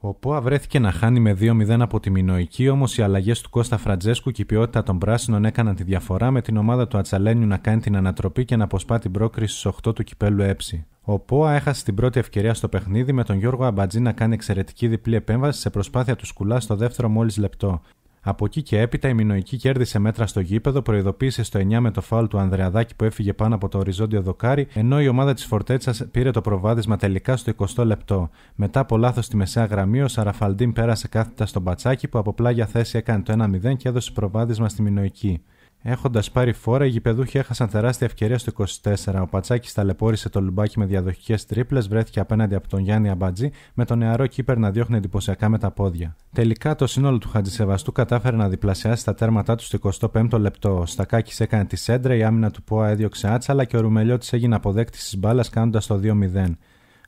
Ο Πόα βρέθηκε να χάνει με 2-0 από τη Μινοϊκή, όμως οι αλλαγές του Κώστα Φραντζέσκου και η ποιότητα των πράσινων έκαναν τη διαφορά με την ομάδα του Ατσαλένιου να κάνει την ανατροπή και να αποσπά την πρόκριση στου 8 του κυπέλου Έψη. Ο Πόα έχασε την πρώτη ευκαιρία στο παιχνίδι με τον Γιώργο Αμπατζή να κάνει εξαιρετική διπλή επέμβαση σε προσπάθεια του Σκουλά στο δεύτερο μόλις λεπτό. Από εκεί και έπειτα η Μινοϊκή κέρδισε μέτρα στο γήπεδο, προειδοποίησε στο 9 με το φάουλ του Ανδρεαδάκη που έφυγε πάνω από το οριζόντιο δοκάρι, ενώ η ομάδα της Φορτέτσας πήρε το προβάδισμα τελικά στο 20 λεπτό. Μετά από λάθος στη μεσαία γραμμή, ο Σαραφαλντίν πέρασε κάθετα στον μπατσάκι που από πλάγια θέση έκανε το 1-0 και έδωσε προβάδισμα στη Μινοϊκή. Έχοντας πάρει φόρα, οι γηπεδούχοι έχασαν τεράστια ευκαιρία στο 24. Ο Πατσάκης ταλαιπώρησε το λουμπάκι με διαδοχικές τρίπλες, βρέθηκε απέναντι από τον Γιάννη Αμπατζή, με τον νεαρό κύπερ να διώχνει εντυπωσιακά με τα πόδια. Τελικά το σύνολο του Χατζησεβαστού κατάφερε να διπλασιάσει τα τέρματά του στο 25ο λεπτό. Ο Στακάκη έκανε τη σέντρα, η άμυνα του Πόα έδιωξε άτσα, αλλά και ο Ρουμελιώτης έγινε αποδέκτης της μπάλας κάνοντας το 2-0.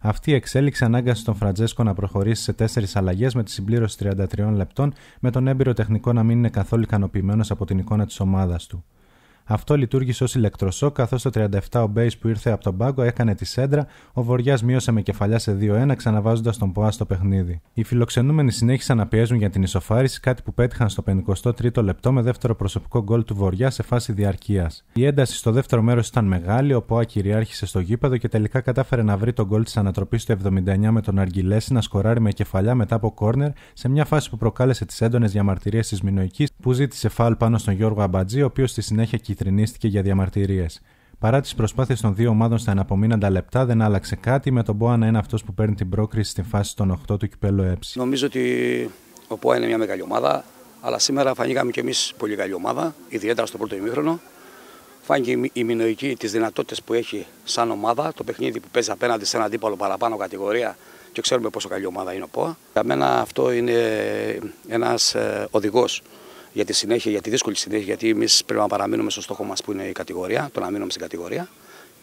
Αυτή η εξέλιξη ανάγκασε τον Φραντζέσκο να προχωρήσει σε τέσσερις αλλαγές με τη συμπλήρωση 33 λεπτών, με τον έμπειρο τεχνικό να μην είναι καθόλου ικανοποιημένος από την εικόνα της ομάδας του. Αυτό λειτουργήσε ως ηλεκτροσό, καθώς το 37 ο Μπέις που ήρθε από τον πάγκο έκανε τη σέντρα, ο Βοριάς μείωσε με κεφαλιά σε 2-1, ξαναβάζοντας τον Ποά στο παιχνίδι. Οι φιλοξενούμενοι συνέχισαν να πιέζουν για την ισοφάριση, κάτι που πέτυχαν στο 53ο λεπτό με δεύτερο προσωπικό γκολ του Βοριά σε φάση διαρκείας. Η ένταση στο δεύτερο μέρος ήταν μεγάλη, ο Ποά κυριάρχησε στο γήπεδο και τελικά κατάφερε να βρει τον γκολ της ανατροπής του 79 με τον Αργιλέση να σκοράρει με κεφαλιά μετά από κόρνερ σε μια φάση που προκάλεσε τις έντονες διαμαρτυρίες της Μινοική που ζήτησε φάλ πάνω στον Γιώργο Αμπατζή, ο οποίος στη συνέχεια διευκρινίστηκε για διαμαρτυρίες. Παρά τις προσπάθειες των δύο ομάδων στα αναπομείναντα λεπτά, δεν άλλαξε κάτι με τον Μπόα να είναι αυτός που παίρνει την πρόκριση στην φάση των 8 του κυπέλου ΕΨ. Νομίζω ότι ο Μπόα είναι μια μεγάλη ομάδα, αλλά σήμερα φανήκαμε κι εμείς πολύ καλή ομάδα, ιδιαίτερα στο πρώτο ημίχρονο. Φάνηκε η μηνοϊκή τι δυνατότητε που έχει σαν ομάδα, το παιχνίδι που παίζει απέναντι σε έναν αντίπαλο παραπάνω κατηγορία και ξέρουμε πόσο καλή ομάδα είναι ο ΠΟΑ. Για μένα αυτό είναι ένας ε, οδηγός για τη συνέχεια, για τη δύσκολη συνέχεια, γιατί εμείς πρέπει να παραμείνουμε στο στόχο μας που είναι η κατηγορία, το να μείνουμε στην κατηγορία.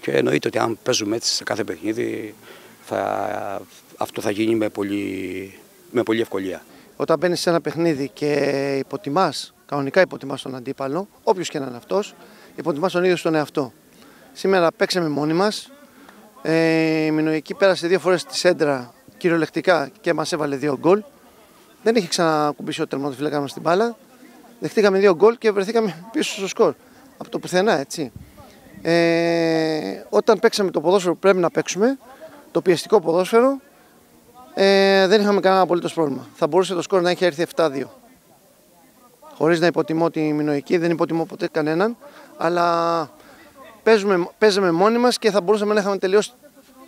Και εννοείται ότι αν παίζουμε έτσι σε κάθε παιχνίδι, θα, αυτό θα γίνει με πολύ, με πολύ ευκολία. Όταν μπαίνεις σε ένα παιχνίδι και υποτιμάς, κανονικά υποτιμάς τον αντίπαλο, όποιος και να είναι αυτός, υποτιμάς τον ίδιο στον εαυτό. Σήμερα παίξαμε μόνοι μας. Ε, η Μινοϊκή πέρασε δύο φορές τη σέντρα κυριολεκτικά και μας έβαλε δύο γκολ. Δεν είχε ξανακουμπήσει ο τερματοφύλακα μα την μπάλα δεχτήκαμε δύο γκολ και βρεθήκαμε πίσω στο σκορ. Από το πουθενά, έτσι. Ε, όταν παίξαμε το ποδόσφαιρο που πρέπει να παίξουμε, το πιεστικό ποδόσφαιρο, ε, δεν είχαμε κανένα απολύτως πρόβλημα. Θα μπορούσε το σκορ να είχε έρθει 7-2. Χωρίς να υποτιμώ την μινοϊκή δεν υποτιμώ ποτέ κανέναν, αλλά παίζουμε, παίζαμε μόνοι μας και θα μπορούσαμε να είχαμε τελειώσει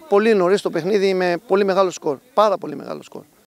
πολύ νωρίς το παιχνίδι με πολύ μεγάλο σκορ. Πάρα πολύ μεγάλο σκορ.